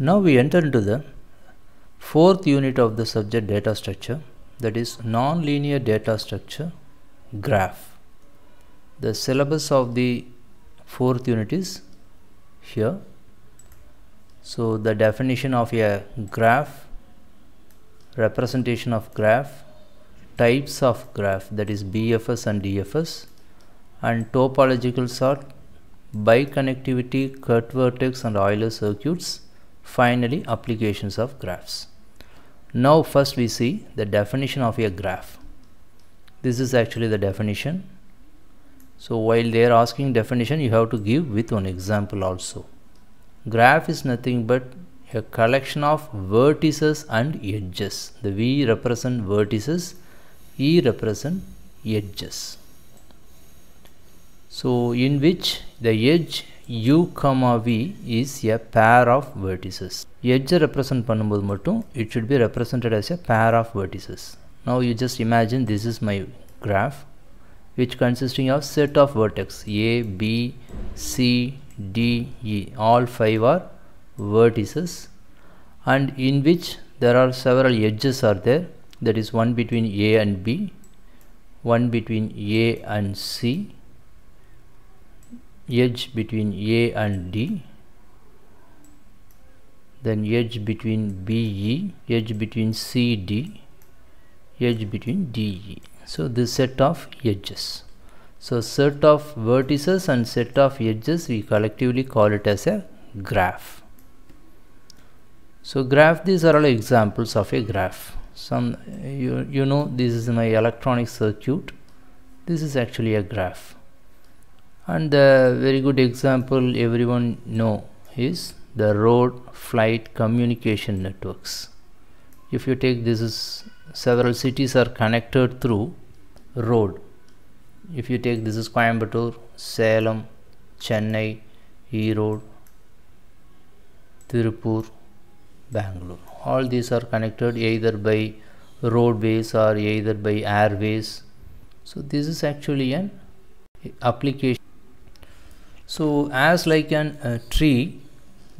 Now we enter into the fourth unit of the subject data structure that is nonlinear data structure graph. The syllabus of the fourth unit is here. So the definition of a graph, representation of graph, types of graph that is BFS and DFS and topological sort, biconnectivity, cut vertex and Euler circuits Finally, applications of graphs. Now first we see the definition of a graph. This is actually the definition. So while they are asking definition, you have to give with one example also. Graph is nothing but a collection of vertices and edges. The V represent vertices, E represent edges. So in which the edge u comma v is a pair of vertices edge represent பண்ணும்போது மட்டும் it should be represented as a pair of vertices now you just imagine this is my graph which consisting of set of vertex a b c d e all five are vertices and in which there are several edges are there that is one between a and b one between a and c edge between A and D then edge between BE, edge between CD, edge between DE. So this set of edges. So set of vertices and set of edges we collectively call it as a graph. So graph these are all examples of a graph. Some you, you know this is my electronic circuit. This is actually a graph and the very good example everyone know is the road flight communication networks if you take this is several cities are connected through road if you take this is Coimbatore, Salem, Chennai, Erode, Tirupur, Bangalore. All these are connected either by roadways or either by airways. So this is actually an application so as like an uh, tree,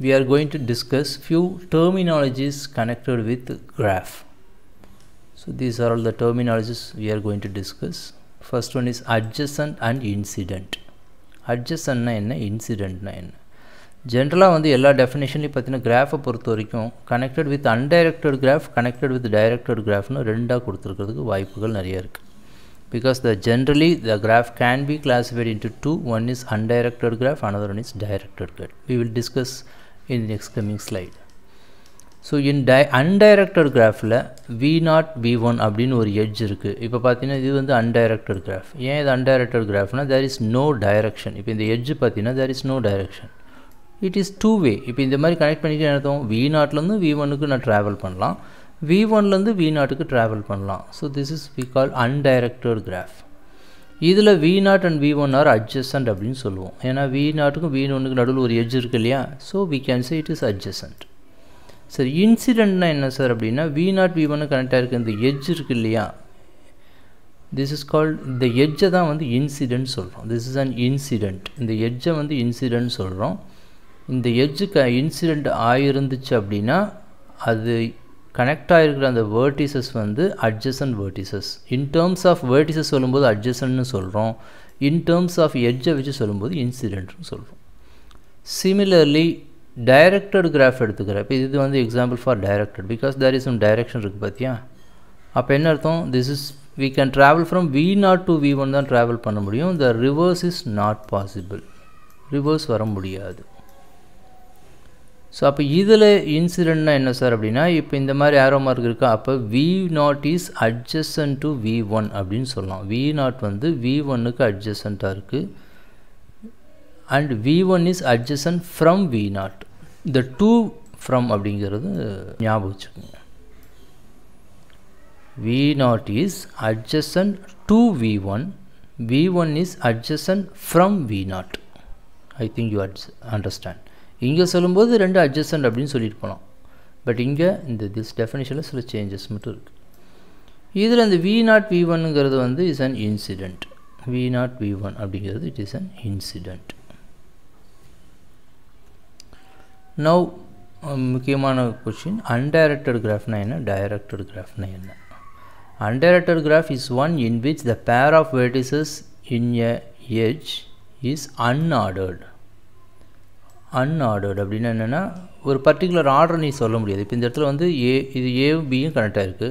we are going to discuss few terminologies connected with graph. So these are all the terminologies we are going to discuss. First one is adjacent and incident. Adjacent na enna, incident na enna. General on the definition li pathina graph connected with undirected graph, connected with directed graph no renda kurthurukkudukku vayipukal nariyarukku. because the generally the graph can be classified into two one is undirected graph another one is directed graph we will discuss in the next coming slide so in the undirected கிராஃபில் V not V one அப்படின்னு ஒரு edge இருக்குது இப்போ பார்த்தீங்கன்னா இது வந்து undirected graph ஏன் இது அன்டைரக்டட் கிராஃப்னா தேர் இஸ் நோ டைரக்ஷன் இப்போ இந்த எட்ஜ் பார்த்தீங்கன்னா there is no direction it is two way இப்போ இந்த மாதிரி கனெக்ட் பண்ணிட்டு என்ன வி நாட்லேருந்து வி ஒனுக்கு நான் ட்ராவல் பண்ணலாம் வி ஒன்லேருந்து வி நாட்டுக்கு ட்ராவல் பண்ணலாம் so this is we call undirected graph இதில் V nought and V one are adjacent அப்படின்னு சொல்லுவோம் ஏன்னா வி நாட்டுக்கும் வி ஒன்றுக்கு நடுவில் ஒரு எஜ் இருக்குது இல்லையா so we can say it is adjacent sir இன்சிடெண்ட்னா என்ன சார் அப்படின்னா வி நாட் வி ஒன்று கனெக்டாக இருக்குது இந்த எஜ் இருக்குது இல்லையா திஸ் இஸ் கால்ட் இந்த எஜ்ஜை தான் வந்து இன்சிடென்ட் சொல்கிறோம் திஸ் இஸ் அன் இன்சிடெண்ட் இந்த எஜ்ஜை வந்து இன்சிடென்ட் சொல்கிறோம் இந்த எஜ்ஜு க இன்சிடெண்ட் ஆயிருந்துச்சு அப்படின்னா அது கனெக்ட் ஆகிருக்கிற அந்த வேர்டிசஸ் வந்து adjacent vertices in terms of vertices சொல்லும்போது அட்ஜசன்னு சொல்கிறோம் இன் டேர்ம்ஸ் ஆஃப் எட்ஜை வச்சு சொல்லும்போது இன்சிடென்ட்னு சொல்கிறோம் சிமிலர்லி டைரக்டட் கிராஃப் எடுத்துக்கிறேன் இப்போ இது வந்து example for directed because there is one direction இருக்குது பார்த்தியா அப்போ என்ன அர்த்தம் this is we can travel from V not to V one தான் ட்ராவல் பண்ண முடியும் the reverse is not possible reverse வர முடியாது ஸோ அப்போ இதில் இன்சிடென்ட்னா என்ன சார் அப்படின்னா இப்போ இந்த மாதிரி ஆரோ மார்க் இருக்கா அப்போ V nought is adjacent to V one அப்படின்னு சொல்லலாம் வி நாட் வந்து வி ஒன்னுக்கு அட்ஜஸ்டண்ட்டாக இருக்குது and V one is adjacent from V nought இந்த டூ ஃப்ரம் அப்படிங்கிறது ஞாபகம் வச்சுக்கோங்க V nought is adjacent to V one V one is adjacent from V nought I think you அட்ஸ் அண்டர்ஸ்டாண்ட் இங்கே சொல்லும்போது ரெண்டு அட்ஜஸ்டன்ட் அப்படின்னு சொல்லிட்டு போனோம் பட் இங்கே இந்த திஸ் டெஃபினேஷனில் சில சேஞ்சஸ் மட்டும் இருக்குது இதில் இந்த வி நாட் வி ஒன்னுங்கிறது வந்து is an incident V not V one அப்படிங்கிறது it is an incident now முக்கியமான கொஷின் அன்டைரக்டட் கிராஃப்னா என்ன டைரக்டட் கிராஃப்னா என்ன undirected graph is one in which the pair of vertices in a edge is unordered unordered அப்படின்னு என்னென்னா ஒரு particular order நீ சொல்ல முடியாது இப்போ இந்த இடத்துல வந்து ஏ இது ஏவும் பியும் கனெக்ட் ஆகிருக்கு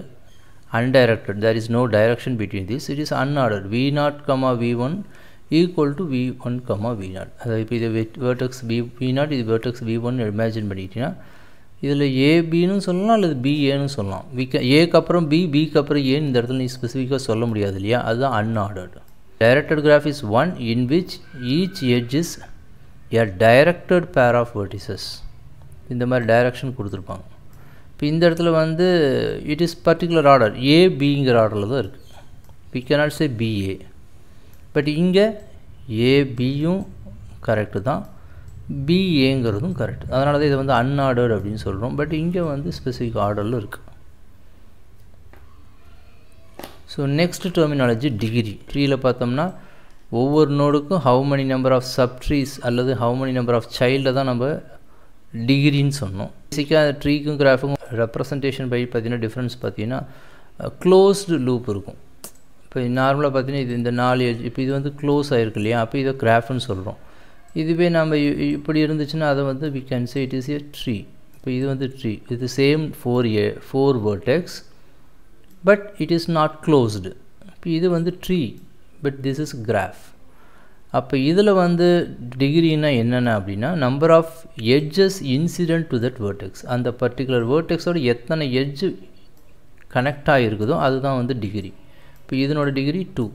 undirected there is no direction between this it is unordered V nought comma V one equal to V one comma V nought அதாவது இப்போ இது வேர்டக்ஸ் பி வி நாட் இது வேர்டக்ஸ் வி ஒன் இமேஜின் பண்ணிக்கிட்டீங்கன்னா இதில் ஏபின்னு சொல்லலாம் அல்லது பிஏன்னு சொல்லலாம் விக்க ஏக்கு அப்புறம் பி பிக்கு அப்புறம் ஏன்னு இந்த இடத்துல நீ ஸ்பெசிஃபிக்காக சொல்ல முடியாது இல்லையா அதுதான் unordered directed graph is one in which each edge is a directed pair of vertices இந்த மாதிரி டைரக்ஷன் கொடுத்துருப்பாங்க இப்போ இந்த இடத்துல வந்து it is particular order A பிங்கிற ஆர்டரில் தான் இருக்குது we cannot say BA but இங்கே ஏபியும் கரெக்டு தான் பிஏங்கிறதும் கரெக்ட் அதனால தான் இதை வந்து அன்ஆர்டர்டு அப்படின்னு சொல்கிறோம் பட் இங்கே வந்து ஸ்பெசிஃபிக் ஆர்டரில் இருக்குது ஸோ நெக்ஸ்ட் டெர்மினாலஜி டிகிரி த்ரீயில் பார்த்தோம்னா ஒவ்வொரு நோடுக்கும் how many number of subtrees அல்லது ஹவு மெனி நம்பர் ஆஃப் சைல்டை தான் நம்ம டிகிரின்னு சொன்னோம் பேசிக்காக ட்ரீக்கும் கிராஃபுக்கும் ரெப்ரசன்டேஷன் பை பார்த்திங்கன்னா டிஃப்ரென்ஸ் பார்த்தீங்கன்னா க்ளோஸ்டு லூப் இருக்கும் இப்போ நார்மலாக பார்த்தீங்கன்னா இது இந்த நாலு எஜ் இப்போ இது வந்து க்ளோஸ் ஆகிருக்கு இல்லையா அப்போ இதை கிராஃப்னு சொல்கிறோம் இதுவே நம்ம இப்படி இருந்துச்சுன்னா அதை வந்து we can say it is a tree இப்போ இது வந்து ட்ரீ இது same four a four vertex but it is not closed இப்போ இது வந்து tree but this is graph அப்போ இதில் வந்து டிகிரினா என்னென்ன அப்படின்னா number of edges incident to that vertex அந்த பர்டிகுலர் வேர்டெக்ஸோட எத்தனை எட்ஜு கனெக்ட் ஆகிருக்குதோ அதுதான் வந்து டிகிரி இப்போ இதனோட டிகிரி டூ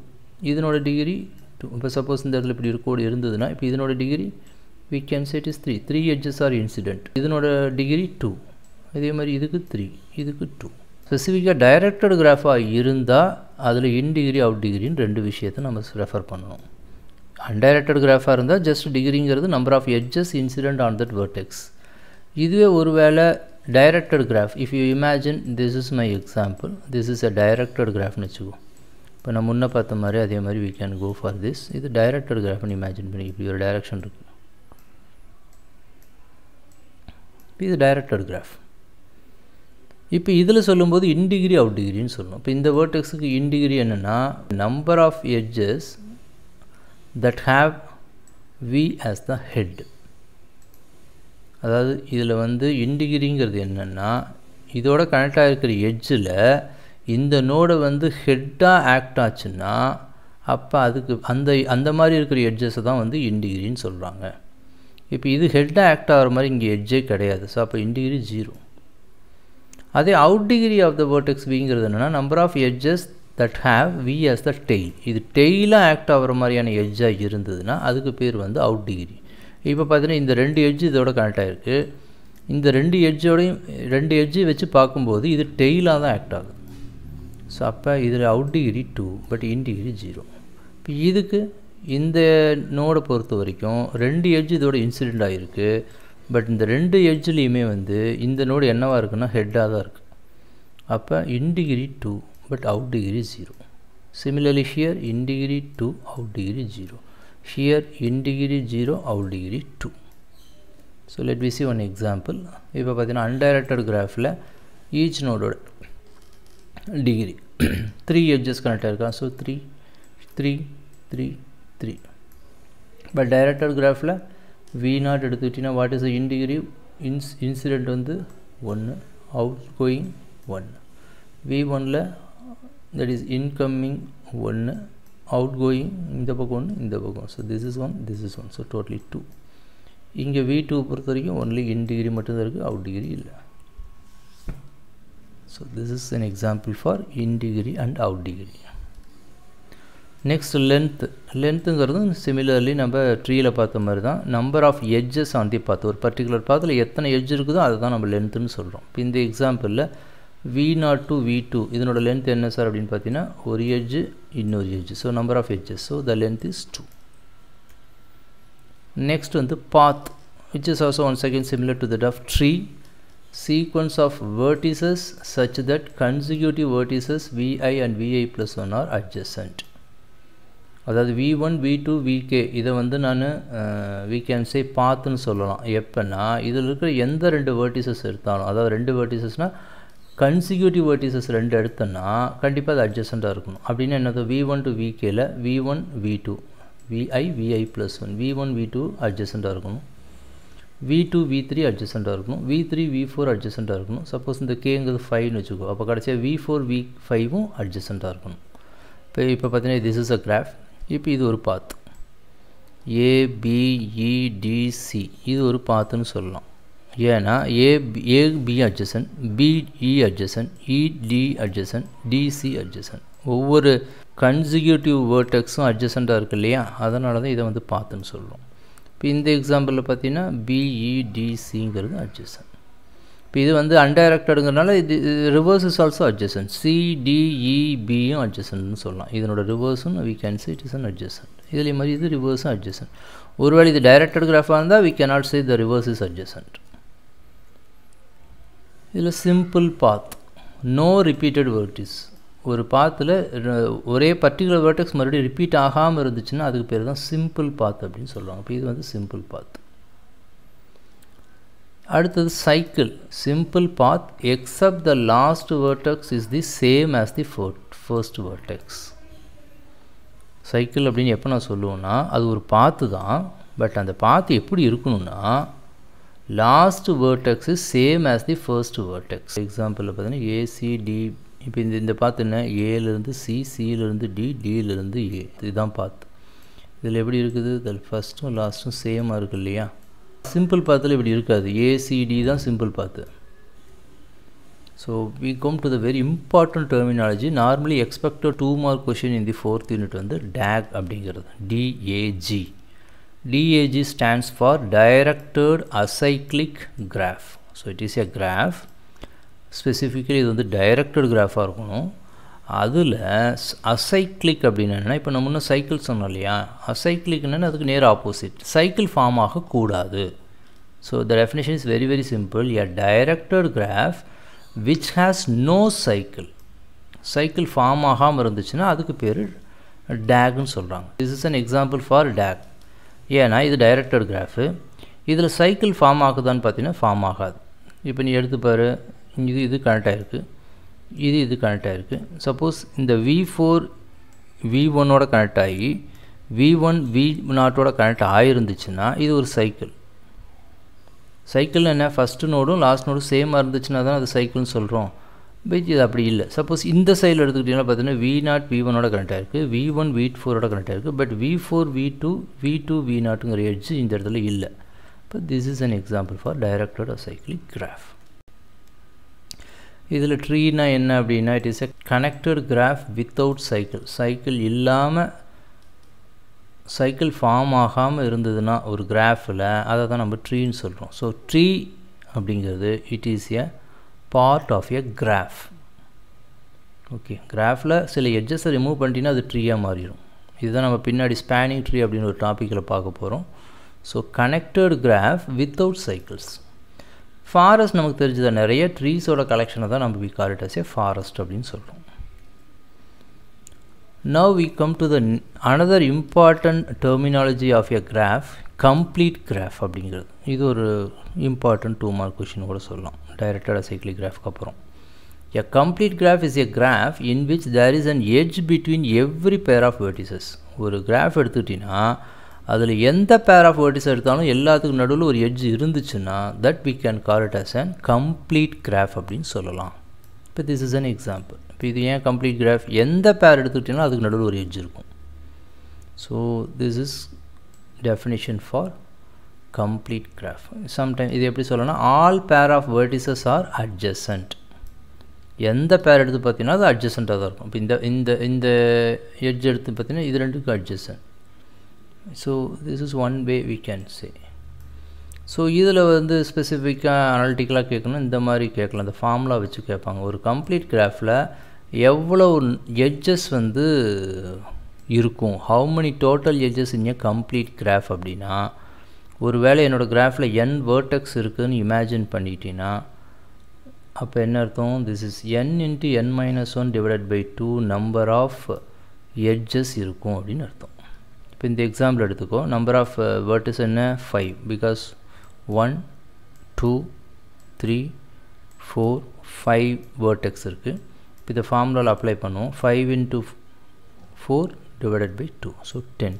இதனோட டிகிரி டூ இப்போ சப்போஸ் இந்த இடத்துல இப்படி ஒரு கோடு இருந்ததுன்னா இப்போ இதனோட degree we can said is three three edges are incident இதனோட டிகிரி டூ அதே மாதிரி இதுக்கு த்ரீ இதுக்கு டூ ஸ்பெசிஃபிக்காக டைரக்டட் கிராஃபாக இருந்தால் அதில் இன் டிகிரி அவுட் டிகிரின்னு ரெண்டு விஷயத்த நம்ம ரெஃபர் பண்ணணும் அன்டைரக்டட் கிராஃபாக இருந்தால் ஜஸ்ட் டிகிரிங்கிறது number of edges incident on that vertex இதுவே ஒருவேளை directed graph if you imagine this is my example this is a directed கிராஃப்னு வச்சுக்கோ இப்போ நான் முன்னே பார்த்த மாதிரி அதே மாதிரி we can go for this இது டைரக்டட் கிராஃப்னு இமேஜின் பண்ணி இப்படி ஒரு டைரக்ஷன் இருக்குது இது டைரக்டட் கிராஃப் இப்போ இதில் சொல்லும்போது இன்டிகிரி அவுட் டிகிரின்னு சொல்லணும் இப்போ இந்த வேர்டெக்ஸுக்கு இன்டிகிரி என்னென்னா number of edges that have V as the head அதாவது இதில் வந்து இன்டிகிரிங்கிறது என்னென்னா இதோட கனெக்ட் ஆகிருக்கிற எட்ஜில் இந்த நோடை வந்து ஹெட்டாக ஆக்ட் ஆச்சுன்னா அப்போ அதுக்கு அந்த அந்த மாதிரி இருக்கிற எட்ஜஸை தான் வந்து இன்டிகிரின்னு சொல்கிறாங்க இப்போ இது ஹெட்டாக ஆக்ட் ஆகிற மாதிரி இங்கே எட்ஜே கிடையாது ஸோ அப்போ இன்டிகிரி ஜீரோ அதே out degree of the vertex விங்கிறது என்னென்னா number of edges that have V as the tail இது டெய்லாக ஆக்ட் ஆகிற மாதிரியான எட்ஜாக இருந்ததுன்னா அதுக்கு பேர் வந்து அவுட் டிகிரி இப்போ பார்த்தீங்கன்னா இந்த ரெண்டு எட்ஜ் இதோட கனெக்ட் ஆகிருக்கு இந்த ரெண்டு எட்ஜோடையும் ரெண்டு எட்ஜு வச்சு பார்க்கும்போது இது டெய்லாக தான் ஆக்ட் ஆகுது ஸோ அப்போ இதில் out degree two but in degree zero இப்போ இதுக்கு இந்த நோடை பொறுத்த வரைக்கும் ரெண்டு எட்ஜ் இதோட இன்சிடெண்ட் ஆகிருக்கு பட் இந்த ரெண்டு எட்ஜ்லேயுமே வந்து இந்த நோடு என்னவாக இருக்குன்னா ஹெட்டாக தான் இருக்குது அப்போ in degree two but out degree zero similarly here in degree two out degree zero here in degree zero out degree two so let we see one example இப்போ பார்த்தீங்கன்னா அன்டைரக்டட் கிராஃபில் ஈச் நோடோட degree three edges கனெக்டாக இருக்கான் so three three three three but directed கிராஃபில் V nought எடுத்துக்கிட்டிங்கன்னா what is indegree இன்ஸ் incident வந்து ஒன்று அவுட் கோயிங் ஒன்று வி ஒனில் தட் இஸ் இன்கம்மிங் ஒன்று அவுட் கோயிங் இந்த பக்கம் ஒன்று இந்த பக்கம் so this is one this is one so totally two இங்கே வி டூ பொறுத்த வரைக்கும் ஒன்லி இன் டிகிரி மட்டும்தான் இருக்குது அவுட் டிகிரி இல்லை so this is an example for in degree and out degree next length லென்த்துங்கிறதும் சிமிலர்லி நம்ம ட்ரீயில் பார்த்த மாதிரி தான் நம்பர் ஆஃப் எட்ஜஸ் ஆந்தி பார்த்து ஒரு பர்டிகுலர் பாத்தில் எத்தனை எட்ஜ் இருக்குதோ அதை தான் நம்ம லென்த்துன்னு சொல்கிறோம் இப்போ இந்த எக்ஸாம்பிளில் V not to V two இதனோட லென்த் என்ன சார் அப்படின்னு பார்த்தீங்கன்னா ஒரு எஜ்ஜு இன்னொரு edge so number of edges so the length is two next வந்து path which is also one second similar to that of tree sequence of vertices such that consecutive vertices VI and VI plus one are adjacent அதாவது V one V two VK இதை வந்து நான் we can சே பாத்துன்னு சொல்லலாம் எப்போன்னா இதில் இருக்கிற எந்த ரெண்டு வேர்டிசஸ் எடுத்தாலும் அதாவது ரெண்டு வேர்டிசஸ்னால் கன்சிக்யூட்டிவ் வேர்டிசஸ் ரெண்டு எடுத்தோன்னா கண்டிப்பாக அது அட்ஜஸ்டண்ட்டாக இருக்கணும் அப்படின்னு என்னது வி ஒன் டு விகேயில் V one V two VI VI plus one V one V two அட்ஜஸ்டண்ட்டாக இருக்கணும் வி டூ வி த்ரீ அட்ஜஸ்டண்ட்டாக இருக்கணும் வி த்ரீ வி ஃபோர் அட்ஜஸ்டண்ட்டாக இருக்கணும் சப்போஸ் இந்த கேங்கிறது ஃபைவ்னு வச்சுக்கோ அப்போ கடைசியாக வி ஃபோர் வி ஃபைவும் அட்ஜஸ்டண்ட்டாக இருக்கணும் இப்போ இப்போ பார்த்தீங்கன்னா திஸ் இஸ் அ கிராஃப் இப்போ இது ஒரு பாத் ஏபிஇடிசி e, இது ஒரு பாத்துன்னு சொல்லலாம் ஏன்னா A B adjacent BE adjacent ED adjacent DC adjacent ஒவ்வொரு கன்சிக்யூட்டிவ் வேர்டெக்ஸும் அட்ஜசண்ட்டாக இருக்குது இல்லையா அதனால தான் இதை வந்து பார்த்துன்னு சொல்லுவோம் இப்போ இந்த எக்ஸாம்பிளில் பார்த்தீங்கன்னா பிஇடிசிங்கிறது e, அட்ஜசன் இப்போ இது வந்து அன்டைரக்டடுங்கிறனால இது ரிவர்ஸ் இஸ் ஆல்சோ அட்ஜசன் சிடிஇபியும் அட்ஜசன்ட்னு சொல்லலாம் இதனோட ரிவர்ஸும் we can see it is an adjacent இதில் மாதிரி இது ரிவர்ஸும் அட்ஜசன்ட் ஒருவேளை இது டைரக்டட் கிராஃபாக இருந்தால் we cannot say the reverse is adjacent இதில் simple path no repeated vertices ஒரு பாத்தில் ஒரே பர்டிகுலர் வேர்டெக்ஸ் மறுபடியும் ரிப்பீட் ஆகாமல் இருந்துச்சுன்னா அதுக்கு பேர் தான் சிம்பிள் பாத் அப்படின்னு சொல்லுவாங்க இப்போ இது வந்து சிம்பிள் பாத் அடுத்தது cycle simple path except the last vertex is the same as the first vertex cycle அப்படின்னு எப்போ நான் சொல்லுவேன்னா அது ஒரு பாத்து தான் பட் அந்த பாத்து எப்படி இருக்கணும்னா last vertex is same as the first vertex எக்ஸாம்பிளில் பார்த்தீங்கன்னா ஏசிடி இப்போ இந்த இந்த பாத்து என்ன ஏலேருந்து சி சியிலேருந்து டி டியிலேருந்து ஏ இதுதான் பாத்து இதில் எப்படி இருக்குது இதில் ஃபஸ்ட்டும் லாஸ்ட்டும் சேமாக இருக்குது இல்லையா சிம்பிள் பாத்தில் இப்படி இருக்காது ஏசிடி தான் simple path so we come to the very important terminology normally expected two mark question in the fourth unit வந்து டேக் அப்படிங்கிறது DAG DAG stands for directed acyclic graph so it is a graph specifically இது வந்து directed கிராஃபாக இருக்கணும் அதில் acyclic அப்படின்னு என்னென்னா இப்போ நம்ம இன்னும் சைக்கிள் சொன்னோம் இல்லையா அசைக்ளிக் என்னென்னா அதுக்கு நேர் ஆப்போசிட் சைக்கிள் ஃபார்ம் ஆகக்கூடாது so the definition is very very simple a directed graph which has no cycle cycle form ஆகாமல் இருந்துச்சுன்னா அதுக்கு பேர் டேக்னு சொல்கிறாங்க this is an example for DAG ஏன்னா இது டைரக்டர் கிராஃபு இதில் சைக்கிள் ஃபார்ம் ஆகுதான்னு பார்த்தீங்கன்னா ஃபார்ம் ஆகாது இப்போ நீ எடுத்துப்பாரு இது இது கனெக்ட் ஆகிருக்கு இது இது கனெக்ட் ஆகிருக்கு சப்போஸ் இந்த வி ஃபோர் வி ஒன்னோட கனெக்ட் ஆகி வி ஒன் வி நாட்டோட கனெக்ட் ஆகிருந்துச்சுன்னா இது ஒரு சைக்கிள் சைக்கிள் என்ன ஃபஸ்ட்டு நோடும் லாஸ்ட் நோடும் சேமாக இருந்துச்சுன்னா தான் அது சைக்கிள்னு சொல்கிறோம் பட் இது அப்படி இல்லை சப்போஸ் இந்த சைடில் எடுத்துக்கிட்டிங்கன்னா பார்த்தீங்கன்னா வி நாட் வி ஒனோட கனெக்ட் ஆகிருக்கு வி ஒன் வி ஃபோரோட கனெக்ட் ஆகிருக்கு but V four V two V two V நாட்டுங்கிற எட்ஜு இந்த இடத்துல இல்லை இப்போ this is an example for directed of cyclic graph இதில் ட்ரீனா என்ன அப்படின்னா it is a connected graph without cycle cycle இல்லாமல் சைக்கிள் ஃபார்ம் ஆகாமல் இருந்ததுன்னா ஒரு கிராஃபில் அதை தான் நம்ம ட்ரீன்னு சொல்கிறோம் ஸோ ட்ரீ அப்படிங்கிறது it is a part of a graph okay கிராஃபில் சில எட்ஜஸை ரிமூவ் பண்ணிட்டீங்கன்னா அது ட்ரீயாக மாறிடும் இதுதான் நம்ம பின்னாடி ஸ்பேனிங் ட்ரீ அப்படின்னு ஒரு டாப்பிக்கில் பார்க்க போகிறோம் so connected graph without cycles forest நமக்கு தெரிஞ்சது நிறைய ட்ரீஸோட கலெக்ஷனை தான் நம்ம வி கால் ஏ ஃபாரஸ்ட் அப்படின்னு சொல்கிறோம் now we come to the another important terminology of a graph complete graph அப்படிங்கிறது இது ஒரு இம்பார்ட்டண்ட் டூ மார்க் கொஷின் கூட சொல்லலாம் டைரக்டட் சைக்கிளிக் கிராஃப்க்கு அப்புறம் a complete graph is a graph in which there is an edge between every pair of vertices ஒரு graph எடுத்துக்கிட்டிங்கன்னா அதில் எந்த பேர் ஆஃப் வேர்டிஸ் எடுத்தாலும் எல்லாத்துக்கும் நடுவில் ஒரு எட்ஜ் இருந்துச்சுன்னா that we can call it as an complete graph அப்படின்னு சொல்லலாம் இப்போ திஸ் இஸ் அன் எக்ஸாம்பிள் இப்போ இது ஏன் கம்ப்ளீட் கிராஃப் எந்த பேர் எடுத்துக்கிட்டிங்கன்னா அதுக்கு நடுவில் ஒரு எட்ஜ் இருக்கும் so this is definition for complete graph sometime இது எப்படி சொல்லணும்னா ஆல் பேர் ஆஃப் வேர்டிசஸ் ஆர் அட்ஜஸ்டன்ட் எந்த பேர் எடுத்து பார்த்தீங்கன்னா அது அட்ஜசண்ட்டாக தான் இருக்கும் இப்போ இந்த இந்த இந்த எட்ஜ் எடுத்து பார்த்தீங்கன்னா இது ரெண்டுக்கும் adjacent so this is one way we can say so இதில் வந்து ஸ்பெசிஃபிக்காக அனாலிட்டிக்கலாக கேட்கணும் இந்த மாதிரி கேட்கலாம் இந்த ஃபார்முலா வச்சு கேட்பாங்க ஒரு கம்ப்ளீட் கிராஃபில் எவ்வளோ எட்ஜஸ் வந்து இருக்கும் ஹவு மெனி டோட்டல் எட்ஜஸ் இங்கே கம்ப்ளீட் கிராஃப் அப்படின்னா ஒரு வேளை என்னோடய கிராஃபில் என் வேர்டெக்ஸ் இருக்குதுன்னு இமேஜின் பண்ணிட்டீங்கன்னா அப்போ என்ன அர்த்தம் this is N into N minus one divided by two number of edges இருக்கும் அப்படின்னு அர்த்தம் இப்போ இந்த எக்ஸாம்பிள் எடுத்துக்கோ நம்பர் ஆஃப் வேர்ட்ஸ் என்ன five because one two three four five vertex இருக்குது இப்போ இந்த ஃபார்முலாவில் அப்ளை பண்ணுவோம் five into four divided by two so ten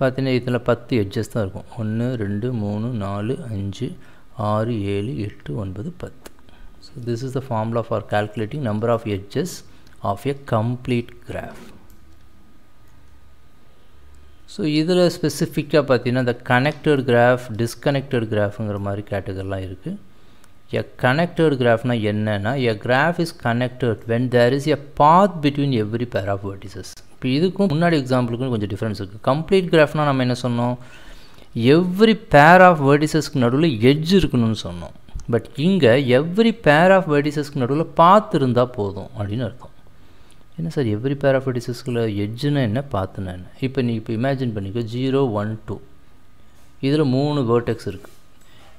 பார்த்தீங்கன்னா இதில் பத்து எட்ஜஸ் தான் இருக்கும் ஒன்று ரெண்டு மூணு நாலு அஞ்சு ஆறு ஏழு எட்டு ஒன்பது பத்து so this is the formula for calculating number of edges of a complete graph so இதில் ஸ்பெசிஃபிக்காக பார்த்தீங்கன்னா இந்த கனெக்டட் கிராஃப் டிஸ்கனெக்டட் கிராஃபுங்கிற மாதிரி கேட்டகரிலாம் இருக்குது எ கனெக்டட் கிராஃப்னால் என்னென்னா a graph is connected when there is a path between every pair of vertices இப்போ இதுக்கும் முன்னாடி எக்ஸாம்பிளுக்கும் கொஞ்சம் டிஃப்ரென்ஸ் இருக்குது கம்ப்ளீட் கிராஃப்னா நம்ம என்ன சொன்னோம் எவ்ரி பேர் ஆஃப் வேர்டிசஸ்க்கு நடுவில் எட்ஜ் இருக்கணும்னு சொன்னோம் பட் இங்கே எவ்ரி பேர் ஆஃப் வேர்டிசஸ்க்கு நடுவில் பார்த்து இருந்தால் போதும் அப்படின்னு அர்த்தம் என்ன சார் எவ்ரி பேர் ஆஃப் டிசஸ்கில் எஜ்ஜுன்னு என்ன பார்த்துனா என்ன இப்போ நீ இப்போ இமேஜின் பண்ணிக்கோ ஜீரோ ஒன் டூ இதில் மூணு வேர்டெக்ஸ் இருக்குது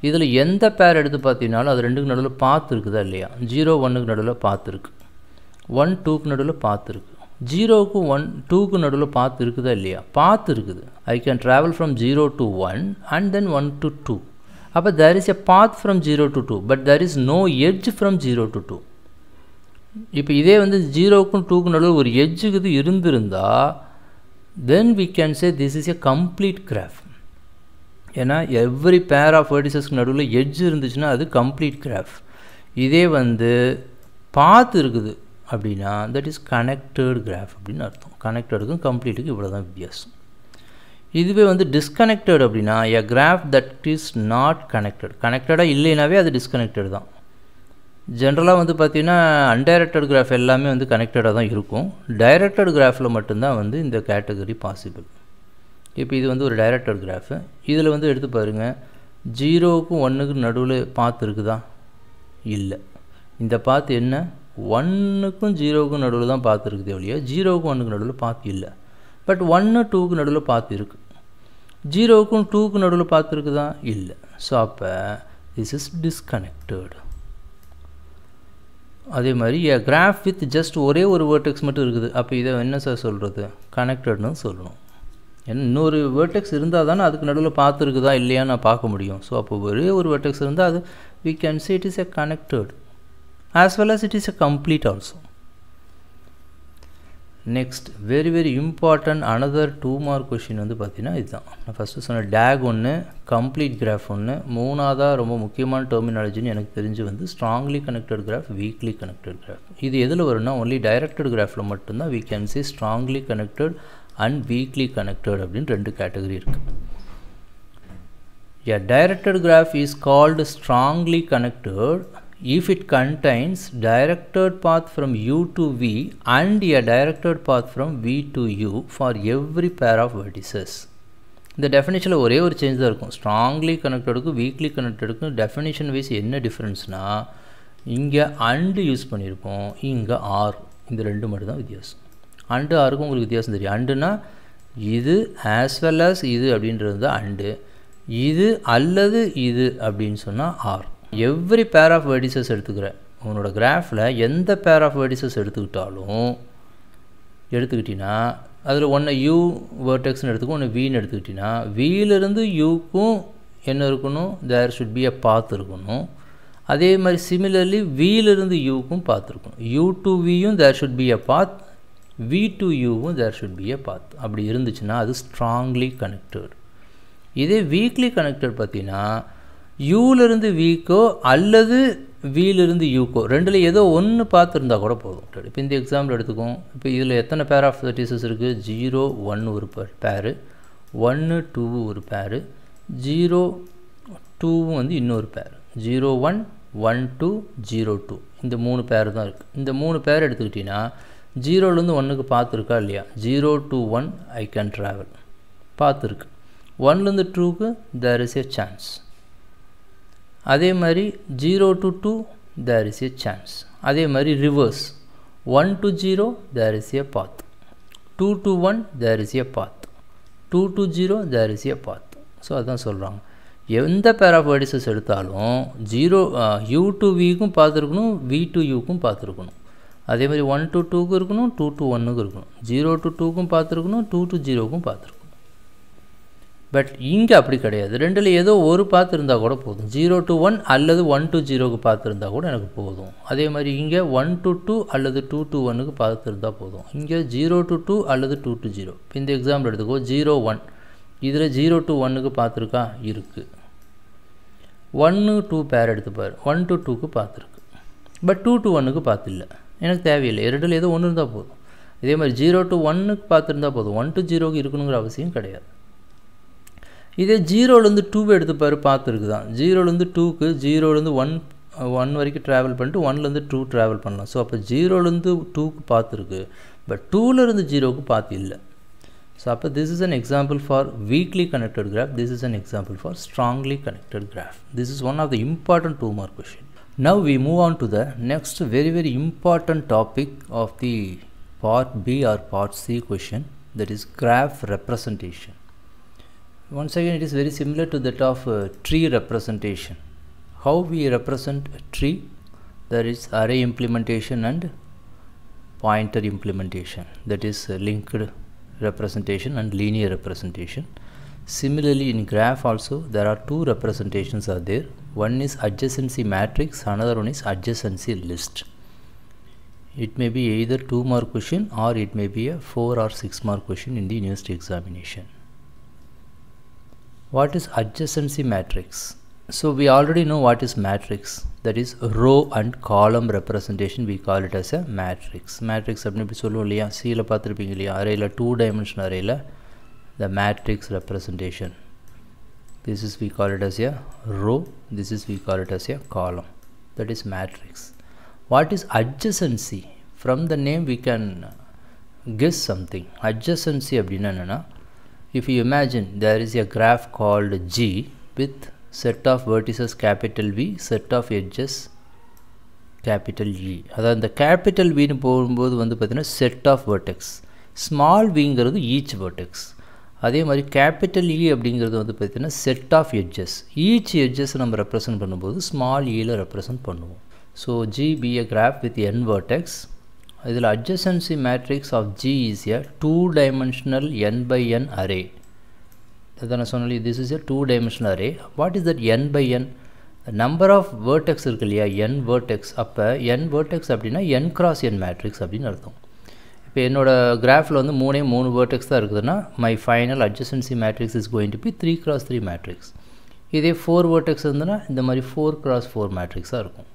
இதில் எந்த பேர் எடுத்து பார்த்தீங்கனாலும் அது ரெண்டுக்கு நடுவில் பார்த்துருக்குதா இருக்குதா இல்லையா ஜீரோ ஒன்னுக்கு நடுவில் பார்த்துருக்கு ஒன் டூக்கு நடுவில் பார்த்துருக்கு ஜீரோவுக்கு ஒன் டூக்கு நடுவில் பார்த்து இருக்குதா இல்லையா பார்த்து இருக்குது I can travel from zero to one and then one to two அப்போ there is a path from zero to two but there is no edge from zero to two இப்போ இதே வந்து ஜீரோக்கும் டூக்கும் நடுவில் ஒரு எஜ்ஜுக்கு இருந்திருந்தால் then we can say this is a complete graph ஏன்னா எவ்ரி பேர் ஆஃப் வேர்டிசஸ்க்கு நடுவில் எட்ஜ் இருந்துச்சுன்னா அது கம்ப்ளீட் கிராஃப் இதே வந்து பாத் இருக்குது அப்படின்னா தட் இஸ் கனெக்டட் கிராஃப் அப்படின்னு அர்த்தம் கனெக்டடுக்கும் கம்ப்ளீட்டுக்கும் இவ்வளோ தான் வித்தியாசம் இதுவே வந்து டிஸ்கனெக்டட் அப்படின்னா a graph that is not connected கனெக்டடாக இல்லைனாவே அது டிஸ்கனெக்டட் தான் ஜென்ரலாக வந்து பார்த்திங்கன்னா அன்டைரக்டட் கிராஃப் எல்லாமே வந்து கனெக்டடாக தான் இருக்கும் டைரக்டட் கிராஃபில் மட்டும்தான் வந்து இந்த கேட்டகரி பாசிபிள் இப்போ இது வந்து ஒரு டைரக்டட் கிராஃபு இதில் வந்து எடுத்து பாருங்கள் ஜீரோவுக்கும் ஒன்றுக்கும் நடுவில் பாத் இருக்குதா இல்லை இந்த பாத் என்ன ஒன்றுக்கும் ஜீரோவுக்கும் நடுவில் தான் பார்த்துருக்குது இருக்குது ஜீரோவுக்கும் ஒன்றுக்கு நடுவில் பாத் இல்லை பட் ஒன்று டூவுக்கு நடுவில் பாத் இருக்குது ஜீரோவுக்கும் டூவுக்கு நடுவில் பார்த்துருக்குதா இல்லை ஸோ அப்போ திஸ் இஸ் டிஸ்கனெக்டடு அதே மாதிரி ஏ கிராஃப் வித் ஜஸ்ட் ஒரே ஒரு வேர்டெக்ஸ் மட்டும் இருக்குது அப்போ இதை என்ன சார் சொல்கிறது கனெக்டட்னு சொல்லணும் ஏன்னா இன்னொரு வேர்டெக்ஸ் இருந்தால் தானே அதுக்கு நடுவில் பார்த்துருக்குதா இல்லையா நான் பார்க்க முடியும் ஸோ அப்போ ஒரே ஒரு வேர்டெக்ஸ் இருந்தால் அது we can see it is a connected as well as it is a complete also next very very important another two mark question வந்து பார்த்திங்கன்னா இதுதான் நான் ஃபஸ்ட்டு சொன்ன டேக் ஒன்று கம்ப்ளீட் கிராஃப் ஒன்று மூணாவதாக ரொம்ப முக்கியமான டெர்மினாலஜின்னு எனக்கு தெரிஞ்சு வந்து strongly connected graph weakly connected graph இது எதில் வரும்னா ஒன்லி டைரக்டட் கிராஃபில் மட்டும்தான் we can see strongly connected and weakly connected அப்படின்னு ரெண்டு கேட்டகரி இருக்குது A directed graph is called strongly connected if it contains directed path from u to v and a directed path from v to u for every pair of vertices இந்த டெஃபினேஷனில் ஒரே ஒரு change தான் இருக்கும் strongly கனெக்டடுக்கும் weakly கனெக்டடுக்கும் definition wise என்ன டிஃப்ரென்ஸ்னால் இங்கே அண்டு யூஸ் பண்ணியிருக்கோம் இங்கே ஆர் இந்த ரெண்டு மட்டும் தான் வித்தியாசம் அண்டு ஆருக்கும் உங்களுக்கு வித்தியாசம் தெரியும் அண்டுனா இது ஆஸ் வெல் ஆஸ் இது அப்படின்றது தான் அண்டு இது அல்லது இது அப்படின்னு சொன்னால் or every pair of vertices எடுத்துக்கிற உன்னோட கிராஃபில் எந்த பேர் ஆஃப் வெடிசஸ் எடுத்துக்கிட்டாலும் எடுத்துக்கிட்டிங்கன்னா அதில் ஒன்று யூ வேர்டெக்ஸ்னு எடுத்துக்கும் ஒன்று வீன்னு எடுத்துக்கிட்டிங்கன்னா வீலிருந்து யூக்கும் என்ன இருக்கணும் தேர் ஷுட் பி அ பாத் இருக்கணும் அதே மாதிரி சிமிலர்லி வீலிருந்து யூக்கும் பார்த்துருக்கணும் யூ டு வியும் there should be a path V to யூவும் there should be a path அப்படி இருந்துச்சுன்னா அது ஸ்ட்ராங்லி கனெக்டட் இதே வீக்லி கனெக்டட் பார்த்தீங்கன்னா யூலிருந்து வீக்கோ அல்லது வீலிருந்து யூக்கோ ரெண்டில் ஏதோ ஒன்று பார்த்துருந்தா கூட போதும் இப்போ இந்த எக்ஸாம்பிள் எடுத்துக்கும் இப்போ இதில் எத்தனை பேர் ஆஃப் டீசஸ் இருக்குது ஜீரோ ஒன்று ஒரு பேரு ஒன்று டூ ஒரு பேரு ஜீரோ டூவும் வந்து இன்னொரு pair zero one one two zero two இந்த மூணு பேர் தான் இருக்குது இந்த மூணு பேர் எடுத்துக்கிட்டிங்கன்னா ஜீரோலேருந்து ஒன்றுக்கு பார்த்துருக்கா இல்லையா zero two one I can travel பார்த்துருக்கு ஒன்லேருந்து டூக்கு தேர் இஸ் ஏ சான்ஸ் அதே மாதிரி zero to two there is a chance அதே மாதிரி reverse one to zero there is a path two to one there is a path two to zero there is a path so அதான் சொல்கிறாங்க எந்த பேர் எடுத்தாலும் zero you to விக்கும் பார்த்துருக்கணும் we to யூக்கும் பார்த்துருக்கணும் அதே மாதிரி ஒன் டு டூக்கும் இருக்கணும் டூ டு ஒன்னுக்கும் இருக்கணும் ஜீரோ டு டூக்கும் பார்த்துருக்கணும் டூ டு ஜீரோக்கும் பார்த்துருக்கணும் பட் இங்கே அப்படி கிடையாது ரெண்டில் ஏதோ ஒரு பாத் இருந்தால் கூட போதும் ஜீரோ டு ஒன் அல்லது ஒன் டு ஜீரோக்கு பார்த்துருந்தா கூட எனக்கு போதும் அதே மாதிரி இங்கே ஒன் டு டூ அல்லது டூ டு ஒன்னுக்கு பார்த்துருந்தா போதும் இங்கே ஜீரோ டு டூ அல்லது டூ டு ஜீரோ இப்போ இந்த எக்ஸாம்பிள் எடுத்துக்கோ ஜீரோ ஒன் இதில் ஜீரோ டு ஒன்னுக்கு பார்த்துருக்கா இருக்குது ஒன்று டூ பேர் எடுத்துப்பார் ஒன் டு டூக்கு பார்த்துருக்கு பட் டூ டு ஒன்னுக்கு இல்லை எனக்கு தேவையில்லை இரண்டில் ஏதோ ஒன்று இருந்தால் போதும் இதே மாதிரி ஜீரோ டு ஒன்னுக்கு பார்த்துருந்தா போதும் ஒன் டு ஜீரோக்கு இருக்கணுங்கிற அவசியம் கிடையாது இதே ஜீரோலேருந்து டூவை எடுத்துப்பார் பார்த்துருக்கு தான் ஜீரோலேருந்து டூக்கு ஜீரோலேருந்து ஒன் ஒன் வரைக்கும் ட்ராவல் பண்ணிட்டு ஒன்லேருந்து டூ ட்ராவல் பண்ணலாம் ஸோ அப்போ ஜீரோலேருந்து டூக்கு பார்த்துருக்கு பட் டூலேருந்து ஜீரோவுக்கு பார்த்து இல்லை ஸோ அப்போ this is an example for weakly connected graph this is an example for strongly connected graph this is one of the important two mark question Now we move on to the next very very important topic of the part B or part C question that is graph representation. Once again it is very similar to that of uh, tree representation. How we represent a tree there is array implementation and pointer implementation that is uh, linked representation and linear representation. Similarly in graph also there are two representations are there. One is adjacency matrix another one is adjacency list. It may be either 2 mark question or it may be a 4 or 6 mark question in the university examination. What is adjacency matrix? So we already know what is matrix that is row and column representation we call it as a matrix. Matrix அப்படின்னு சொல்லுவோம் இல்லையா சீல பார்த்துருப்பீங்க இல்லையா அறையில் to the matrix representation. This is we call it as a row, this is we call it as a column that is matrix. What is adjacency? From the name we can guess something. Adjacency அப்படின்னா என்னன்னா if you imagine there is a graph called G with set of vertices capital V, set of edges capital E. That is the capital V set of vertex. Small V each vertex. That is capital E set of edges. Each edges represent small E represent. So G be a graph with N vertex இதில் adjacency matrix of G is a two dimensional N by N array இதை நான் சொன்னேன் this is a two dimensional array what is that N by N number of vertex இருக்கு இல்லையா என் vertex அப்போ என் vertex அப்படின்னா என் cross என் matrix அப்படின்னு அர்த்தம் இப்போ என்னோடய கிராஃபில் வந்து மூணே மூணு வேர்டெக்ஸ் தான் இருக்குதுன்னா my final adjacency matrix is going to be three cross three matrix இதே ஃபோர் வேர்டெக்ஸ் இருந்ததுன்னா இந்த மாதிரி ஃபோர் கிராஸ் ஃபோர் மேட்ரிக்ஸாக இருக்கும்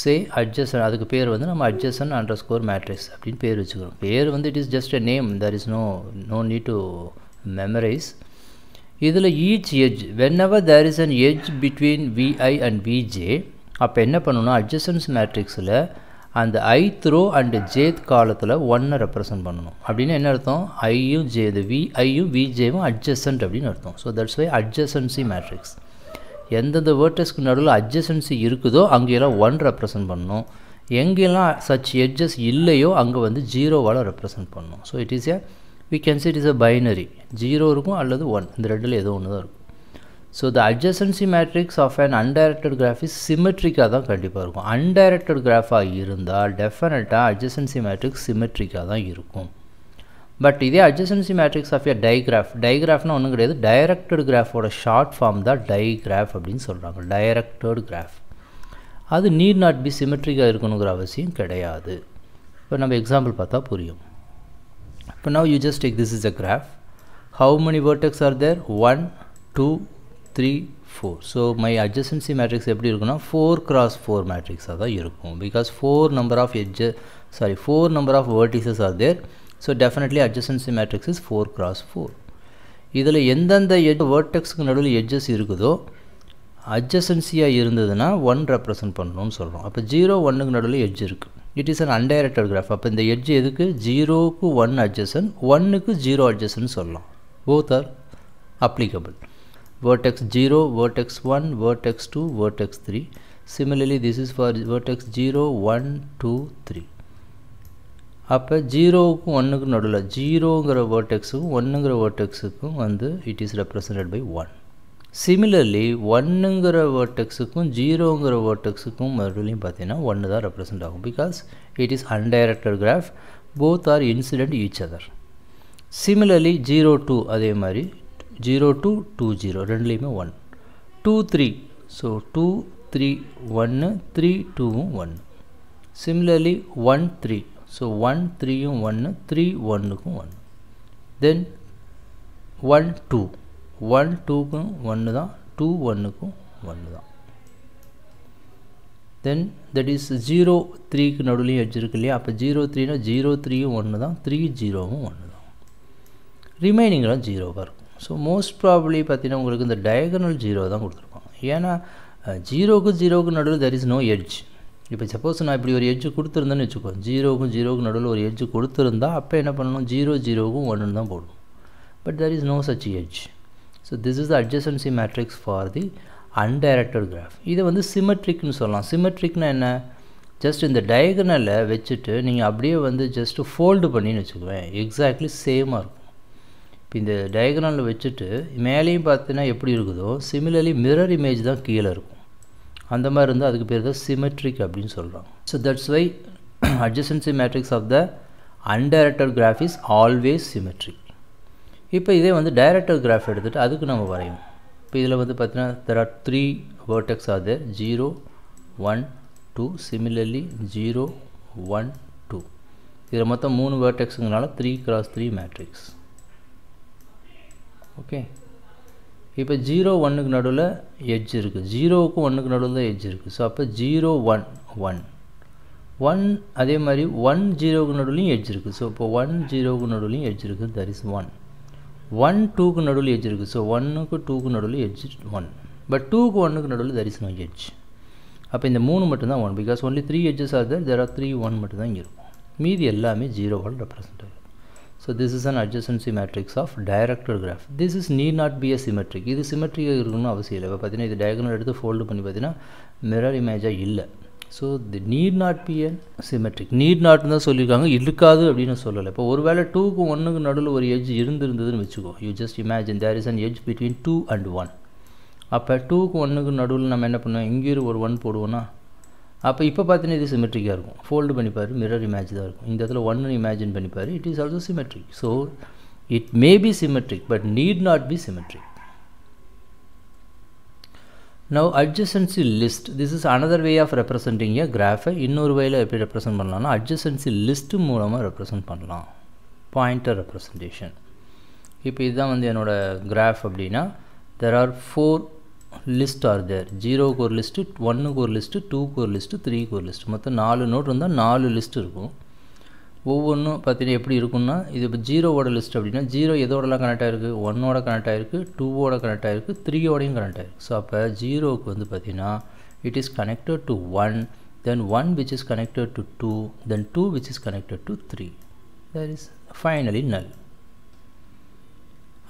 சே அட்ஜஸ்டன் அதுக்கு பேர் வந்து நம்ம அட்ஜஸ்டன் அண்டர் ஸ்கோர் மேட்ரிக்ஸ் அப்படின்னு பேர் வச்சுக்கிறோம் பேர் வந்து it is just a name there is no no need to memorize இதில் each edge whenever there is an edge between VI and VJ அப்போ என்ன பண்ணணும்னா அட்ஜஸ்டன்ஸ் மேட்ரிக்ஸில் அந்த ஐ த்ரோ அண்டு ஜேத் காலத்தில் ஒன்னை ரெப்ரசன்ட் பண்ணணும் அப்படின்னு என்ன அர்த்தம் ஐயும் ஜே இது விஐயும் விஜேவும் அட்ஜஸ்டன்ட் அப்படின்னு அர்த்தம் so that's why adjacency matrix எந்தெந்த வேர்டஸ்க்கு நடுவில் அட்ஜசன்சி இருக்குதோ அங்கெல்லாம் ஒன் ரெப்ரசன்ட் பண்ணணும் எங்கெல்லாம் சச் எட்ஜஸ் இல்லையோ அங்கே வந்து ஜீரோவால் ரெப்ரசன்ட் பண்ணும் so it is a we can see it is a binary zero இருக்கும் அல்லது ஒன் இந்த ரெண்டில் ஏதோ ஒன்று தான் இருக்கும் so the adjacency matrix of an undirected graph is சிமெட்ரிக்காக தான் கண்டிப்பாக இருக்கும் அன்டைரக்டட் கிராஃபாக இருந்தால் டெஃபினட்டாக அட்ஜசன்சி மேட்ரிக்ஸ் சிமெட்ரிக்காக தான் இருக்கும் பட் இதே adjacency matrix of a digraph டைகிராஃப்னா ஒன்றும் கிடையாது டைரக்டட் கிராஃபோட ஷார்ட் ஃபார்ம் தான் டைகிராஃப் அப்படின்னு சொல்கிறாங்க டைரக்டட் கிராஃப் அது நீட் நாட் பி சிமெட்ரிக்காக இருக்கணுங்கிற அவசியம் கிடையாது இப்போ நம்ம எக்ஸாம்பிள் பார்த்தா புரியும் இப்போ now you just take this is a graph how many vertex are there one two three four so my adjacency matrix எப்படி இருக்குன்னா ஃபோர் கிராஸ் ஃபோர் மேட்ரிக்ஸாக தான் இருக்கும் because four number of edge sorry four number of vertices are there so definitely adjacency matrix is four cross four இதில் எந்தெந்த edge வேர்டெக்ஸ்க்கு நடுவில் edges இருக்குதோ அட்ஜசன்சியாக இருந்ததுன்னா ஒன் ரெப்ரசன்ட் பண்ணணும்னு சொல்கிறோம் அப்போ ஜீரோ ஒன்னுக்கு நடுவில் எட்ஜ் இருக்குது it is an undirected graph அப்போ இந்த எட்ஜ் எதுக்கு ஜீரோவுக்கு ஒன் அட்ஜசன் ஒன்னுக்கு ஜீரோ அட்ஜசன் சொல்லலாம் both are applicable vertex zero vertex one vertex two vertex three similarly this is for vertex zero one two three அப்போ ஜீரோவுக்கும் ஒன்றுக்கும் நடுவில் ஜீரோங்கிற வேர்டெக்ஸுக்கும் ஒன்றுங்கிற வேர்டெக்ஸுக்கும் வந்து it is represented by one similarly ஒன்றுங்கிற வேர்டெக்ஸுக்கும் ஜீரோங்கிற வேர்டெக்ஸுக்கும் மறுபடியும் பார்த்தீங்கன்னா ஒன்று தான் ரெப்ரசென்ட் ஆகும் because it is undirected graph both are incident each other similarly zero two அதே மாதிரி ஜீரோ டூ டூ ஜீரோ ரெண்டுலேயுமே one two three so two three ஒன்று த்ரீ டூவும் ஒன்று similarly one three so one த்ரீயும் ஒன்று த்ரீ ஒன்றுக்கும் ஒன்று தென் ஒன் டூ ஒன் டூக்கும் ஒன்று தான் டூ ஒன்றுக்கும் ஒன்று தான் தென் தட் இஸ் ஜீரோ த்ரீக்கு நடுவுலையும் வச்சுருக்கு இல்லையா அப்போ ஜீரோ த்ரீனா ஜீரோ த்ரீயும் ஒன்று தான் த்ரீ ஜீரோவும் ஒன்று தான் ரிமைனிங்லாம் ஜீரோவாக இருக்கும் ஸோ மோஸ்ட் ப்ராப்ளி பார்த்தீங்கன்னா உங்களுக்கு இந்த டயகனல் ஜீரோ தான் கொடுத்துருப்பாங்க ஏன்னா ஜீரோக்கு ஜீரோவுக்கு நடுவில் தெர் இஸ் நோ எட்ஜ் இப்போ சப்போஸ் நான் இப்படி ஒரு எட்ஜு கொடுத்துருந்தேன்னு வச்சுக்கோ ஜீரோவுக்கும் ஜீரோவுக்கும் நடுவில் ஒரு எட்ஜு கொடுத்துருந்தா அப்போ என்ன பண்ணணும் ஜீரோ ஜீரோவுக்கும் ஒன்றுன்னு தான் போடும் but there is no such edge so this is the adjacency matrix for the undirected graph இதை வந்து சிமெட்ரிக்னு சொல்லலாம் சிமெட்ரிக்னா என்ன ஜஸ்ட் இந்த டயகனலில் வச்சுட்டு நீங்கள் அப்படியே வந்து ஜஸ்ட்டு ஃபோல்டு பண்ணின்னு வச்சுக்குவேன் எக்ஸாக்ட்லி சேமாக இருக்கும் இப்போ இந்த டயகனலில் வச்சுட்டு மேலேயும் பார்த்தீங்கன்னா எப்படி இருக்குதோ சிமிலர்லி மிரர் இமேஜ் தான் கீழே இருக்கும் அந்த மாதிரி இருந்தால் அதுக்கு பேர் தான் சிமெட்ரிக் அப்படின்னு சொல்கிறோம் so that's why adjacency matrix of the undirected graph is always symmetric இப்போ இதே வந்து டைரக்டர் கிராஃப் எடுத்துகிட்டு அதுக்கு நம்ம வரையும் இப்போ இதில் வந்து பார்த்தீங்கன்னா there are three vertex are there zero one two similarly zero one two இதில் மொத்தம் மூணு வேர்டெக்ஸுங்கனால three cross three matrix okay இப்போ ஜீரோ ஒன்றுக்கு நடுவில் எட்ஜ் இருக்குது ஜீரோவுக்கு ஒன்றுக்கு நடுவில் தான் எட்ஜ் இருக்குது ஸோ அப்போ ஜீரோ ஒன் ஒன் ஒன் அதே மாதிரி ஒன் ஜீரோவுக்கு நடுவிலையும் எட்ஜ் இருக்குது ஸோ இப்போ ஒன் ஜீரோவுக்கு நடுவிலையும் எட்ஜ் இருக்குது தட் இஸ் ஒன் ஒன் டூக்கு நடுவில் எட்ஜ் இருக்குது ஸோ ஒன்னுக்கு டூக்கு நடுவில் எட்ஜ் ஒன் பட் டூக்கு ஒன்றுக்கு நடுவில் தட் இஸ் நோ எட்ஜ் அப்போ இந்த மூணு மட்டும்தான் one because only three edges ஆகுது தெர் ஆர் த்ரீ ஒன் மட்டும்தான் இங்கே இருக்கும் மீதி எல்லாமே ஜீரோவால் ரெப்ரசன்ட் ஆகும் so this is an adjacency matrix of directed graph this is need not be a symmetric இது சிமெட்ரிக்காக இருக்கணும்னு அவசியம் இல்லை இப்போ பார்த்தீங்கன்னா இது டயகனல் எடுத்து ஃபோல்டு பண்ணி பார்த்தீங்கன்னா மிரர் இமேஜாக இல்லை so the need not be an symmetric need நாட்னு தான் சொல்லியிருக்காங்க இருக்காது அப்படின்னு சொல்லலை இப்போ ஒரு வேளை டூக்கும் ஒன்றுக்கு நடுவில் ஒரு எஜ் இருந்திருந்ததுன்னு வச்சுக்கோ you just imagine there is an edge between two and one அப்போ டூக்கு ஒன்றுக்கு நடுவில் நம்ம என்ன பண்ணுவோம் இங்கேயும் ஒரு ஒன் போடுவோன்னா அப்போ இப்போ பார்த்தீங்கன்னா இது சிமெட்ரிக்காக இருக்கும் ஃபோல்டு பண்ணிப்பார் மிரர் இமேஜ் தான் இருக்கும் இந்த இடத்துல ஒன்னு இமேஜின் பண்ணிப்பார் it is also symmetric so it may be symmetric but need not be symmetric now adjacency list this is another way of representing a கிராஃபை இன்னொரு வேயில் எப்படி ரெப்ரசன்ட் பண்ணலாம்னா அட்ஜசன்சி லிஸ்ட்டு மூலமாக ரெப்ரசன்ட் பண்ணலாம் பாயிண்டர் ரெப்ரசன்டேஷன் இப்போ இதுதான் வந்து என்னோடய கிராஃப் அப்படின்னா there are four list are there ஜீரோவுக்கு ஒரு லிஸ்ட்டு ஒன்றுக்கு ஒரு லிஸ்ட்டு டூக்கு ஒரு லிஸ்ட்டு த்ரீக்கு ஒரு லிஸ்ட்டு மொத்தம் நாலு நோட் இருந்தால் நாலு லிஸ்ட் இருக்கும் ஒவ்வொன்றும் பார்த்தீங்கன்னா எப்படி இருக்குன்னா இது இப்போ ஜீரோவோட லிஸ்ட் அப்படின்னா ஜீரோ எதோடலாம் கனெக்ட் ஆகிருக்கு ஒன்னோட கனெக்ட் ஆகிருக்கு டூவோட கனெக்ட் ஆகிருக்கு த்ரீயோடையும் கனெக்ட் ஆகிருக்கு ஸோ அப்போ ஜீரோவுக்கு வந்து பார்த்திங்கன்னா it is connected to one then one which is connected to two then two which is connected to three that is finally null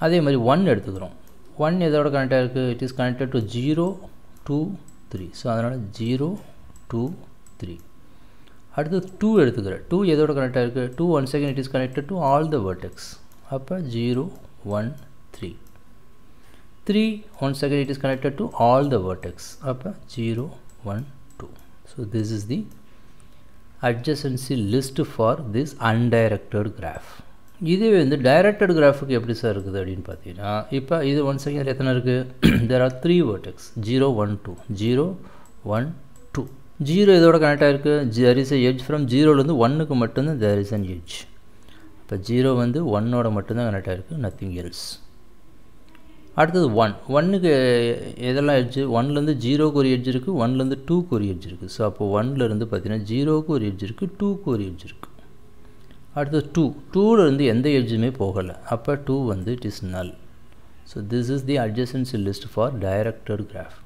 அதே மாதிரி ஒன் எடுத்துக்கிறோம் 1 is connected it is connected to 0 2 3 so 0 2 3 2 2 2 once again it is connected to all the vertices. up 0 1 3 3 once again it is connected to all the vertices. up 0 1 2 so this is the adjacency list for this undirected graph இதுவே வந்து directed கிராஃபுக்கு எப்படி sir இருக்குது அப்படின்னு பார்த்தீங்கன்னா இப்போ இது one second எத்தனை இருக்குது there are three vertex zero one two zero one two zero இதோட கனெக்ட் ஆகிருக்கு there is a edge from ஜீரோலேருந்து ஒன்னுக்கு மட்டும்தான் தேர் இஸ் அன் எஜ் இப்போ ஜீரோ வந்து ஒன்னோட மட்டும்தான் கனெக்ட் ஆகிருக்கு நத்திங் எல்ஸ் அடுத்தது ஒன் ஒன்னுக்கு எதெல்லாம் எஜ்ஜு ஒன்லேருந்து ஜீரோக்கு ஒரு எஜ் இருக்குது ஒன்லேருந்து டூக்கு ஒரு எஜ் இருக்குது ஸோ அப்போ ஒன்லேருந்து பார்த்தீங்கன்னா ஜீரோக்கு ஒரு எட்ஜ் இருக்குது டூக்கு ஒரு எட்ஜ் இருக்குது அடுத்து டூ டூவிலேருந்து எந்த எட்ஜுமே போகலை அப்போ டூ வந்து it is null so this is the adjacency list for director graph